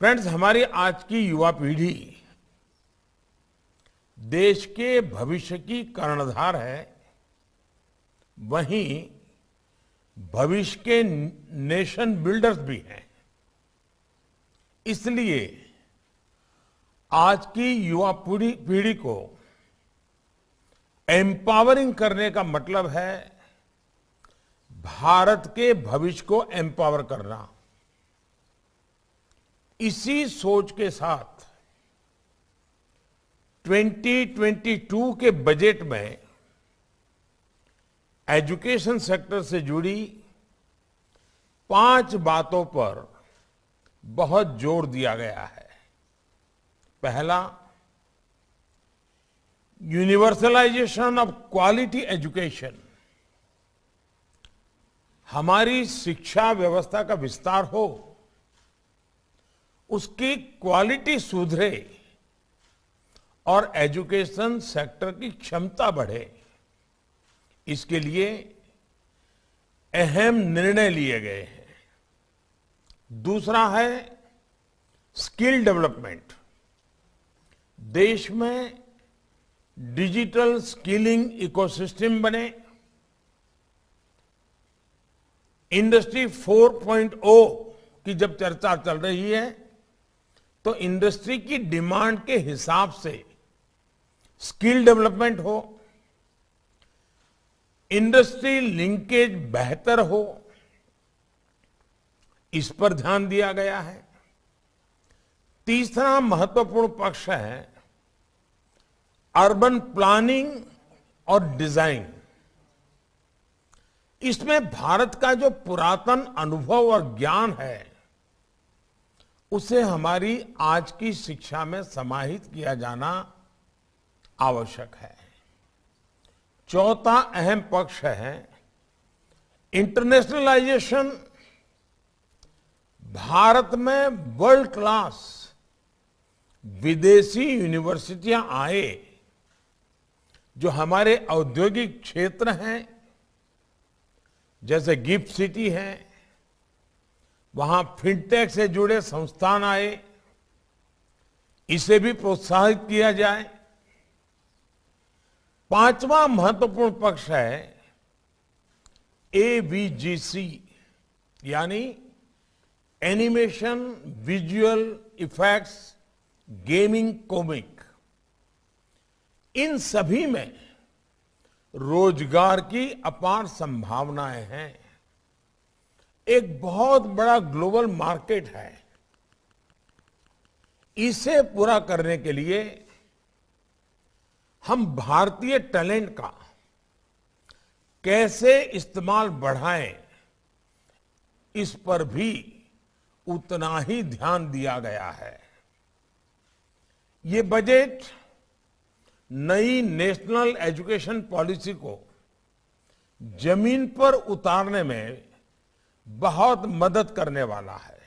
friends हमारी आज की युवा पीढ़ी देश के भविष्य की कर्णधार है वहीं भविष्य के नेशन बिल्डर्स भी हैं इसलिए आज की युवा पीढ़ी को एम्पावरिंग करने का मतलब है भारत के भविष्य को एम्पावर करना इसी सोच के साथ 2022 के बजट में एजुकेशन सेक्टर से जुड़ी पांच बातों पर बहुत जोर दिया गया है पहला यूनिवर्सलाइजेशन ऑफ क्वालिटी एजुकेशन हमारी शिक्षा व्यवस्था का विस्तार हो उसकी क्वालिटी सुधरे और एजुकेशन सेक्टर की क्षमता बढ़े इसके लिए अहम निर्णय लिए गए हैं दूसरा है स्किल डेवलपमेंट देश में डिजिटल स्किलिंग इकोसिस्टम बने इंडस्ट्री 4.0 की जब चर्चा चल रही है तो इंडस्ट्री की डिमांड के हिसाब से स्किल डेवलपमेंट हो इंडस्ट्री लिंकेज बेहतर हो इस पर ध्यान दिया गया है तीसरा महत्वपूर्ण पक्ष है अर्बन प्लानिंग और डिजाइन इसमें भारत का जो पुरातन अनुभव और ज्ञान है उसे हमारी आज की शिक्षा में समाहित किया जाना आवश्यक है चौथा अहम पक्ष है इंटरनेशनलाइजेशन भारत में वर्ल्ड क्लास विदेशी यूनिवर्सिटियां आए जो हमारे औद्योगिक क्षेत्र हैं जैसे गिफ्ट सिटी है वहां फिनटेक से जुड़े संस्थान आए इसे भी प्रोत्साहित किया जाए पांचवा महत्वपूर्ण पक्ष है एवीजीसी यानी animation visual effects gaming comic इन सभी में रोजगार की अपार संभावनाएं हैं एक बहुत बड़ा ग्लोबल मार्केट है इसे पूरा करने के लिए हम भारतीय टैलेंट का कैसे इस्तेमाल बढ़ाएं इस पर भी उतना ही ध्यान दिया गया है ये बजट नई नेशनल एजुकेशन पॉलिसी को जमीन पर उतारने में बहुत मदद करने वाला है